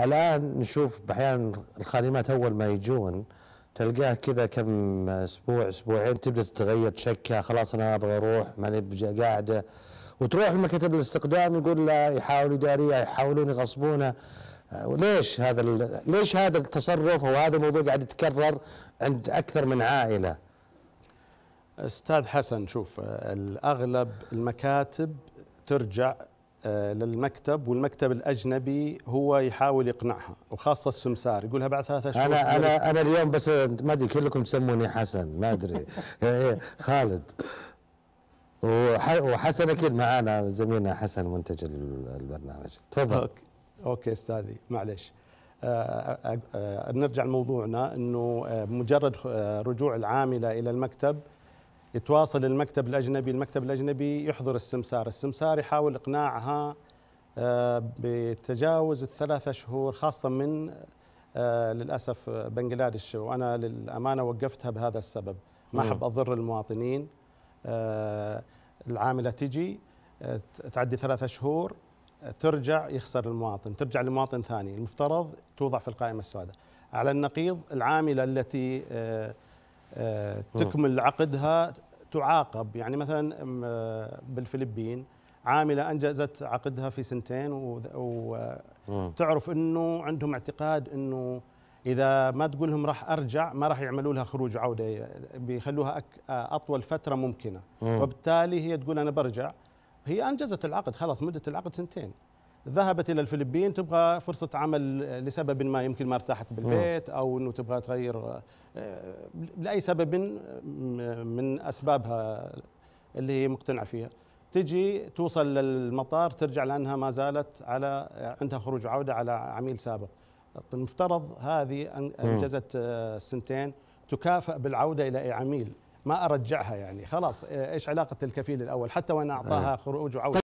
الآن نشوف أحيانا الخادمات أول ما يجون تلقاه كذا كم أسبوع أسبوعين تبدأ تتغير تشكى خلاص أنا أبغى أروح ماني قاعدة وتروح لمكاتب الاستقدام يقول لا يحاول إدارية يحاولون يغصبونه آه، ليش هذا ليش هذا التصرف او هذا الموضوع قاعد يتكرر عند اكثر من عائله؟ استاذ حسن شوف آه، الاغلب المكاتب ترجع آه، للمكتب والمكتب الاجنبي هو يحاول يقنعها وخاصه السمسار يقولها بعد ثلاثة شهور انا انا انا اليوم بس ما ادري كلكم تسموني حسن ما ادري إيه، إيه، خالد وحسن اكيد معانا زميلنا حسن منتج البرنامج تفضل اوكي اوكي استاذي معلش آه، آه، نرجع لموضوعنا انه مجرد رجوع العامله الى المكتب يتواصل المكتب الاجنبي، المكتب الاجنبي يحضر السمسار، السمسار يحاول اقناعها آه، بتجاوز الثلاثة شهور خاصة من آه، للاسف بنغلاديش وانا للامانه وقفتها بهذا السبب، ما احب اضر المواطنين آه، العامله تجي تعدي ثلاثة شهور ترجع يخسر المواطن ترجع لمواطن ثاني المفترض توضع في القائمة السوداء على النقيض العاملة التي آه، تكمل عقدها تعاقب يعني مثلا آه، بالفلبين عامله انجزت عقدها في سنتين وتعرف انه عندهم اعتقاد انه اذا ما تقول لهم راح ارجع ما راح يعملوا لها خروج عوده بيخلوها آه، اطول فتره ممكنه وبالتالي هي تقول انا برجع هي انجزت العقد خلاص مده العقد سنتين ذهبت الى الفلبين تبغى فرصه عمل لسبب ما يمكن ما ارتاحت بالبيت او انه تبغى تغير آه، لاي سبب من اسبابها اللي هي مقتنعه فيها تجي توصل للمطار ترجع لانها ما زالت على عندها خروج عوده على عميل سابق المفترض هذه انجزت السنتين آه، تكافئ بالعوده الى عميل ما ارجعها يعني خلاص آه، ايش علاقه الكفيل الاول حتى وانا اعطاها خروج وعوده